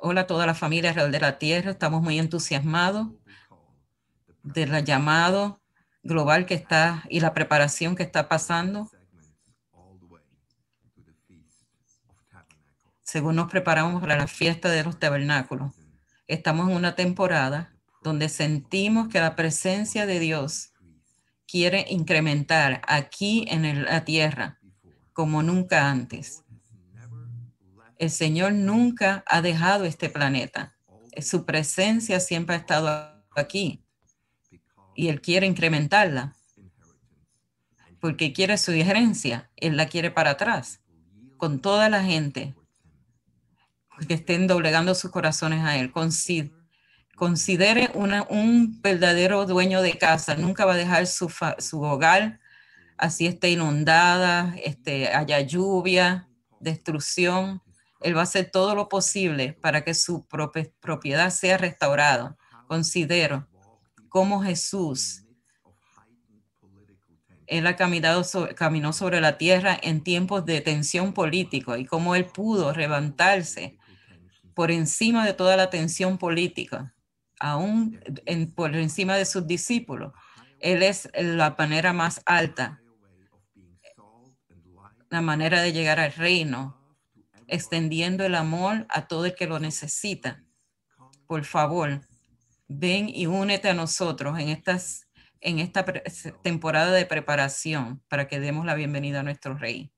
Hola a toda la familia real de la Tierra. Estamos muy entusiasmados de la llamado global que está y la preparación que está pasando. Según nos preparamos para la fiesta de los tabernáculos, estamos en una temporada donde sentimos que la presencia de Dios quiere incrementar aquí en la tierra como nunca antes. El Señor nunca ha dejado este planeta. Su presencia siempre ha estado aquí y Él quiere incrementarla porque quiere su herencia. Él la quiere para atrás con toda la gente que estén doblegando sus corazones a Él. considere un verdadero dueño de casa. Nunca va a dejar su hogar así esté inundada, este, haya lluvia, destrucción. Él va a hacer todo lo posible para que su propiedad sea restaurada. Considero cómo Jesús, él ha caminado caminó sobre la tierra en tiempos de tensión política y cómo él pudo levantarse por encima de toda la tensión política, aún por encima de sus discípulos. Él es la panera más alta la manera de llegar al reino, extendiendo el amor a todo el que lo necesita. Por favor, ven y únete a nosotros en, estas, en esta temporada de preparación para que demos la bienvenida a nuestro rey.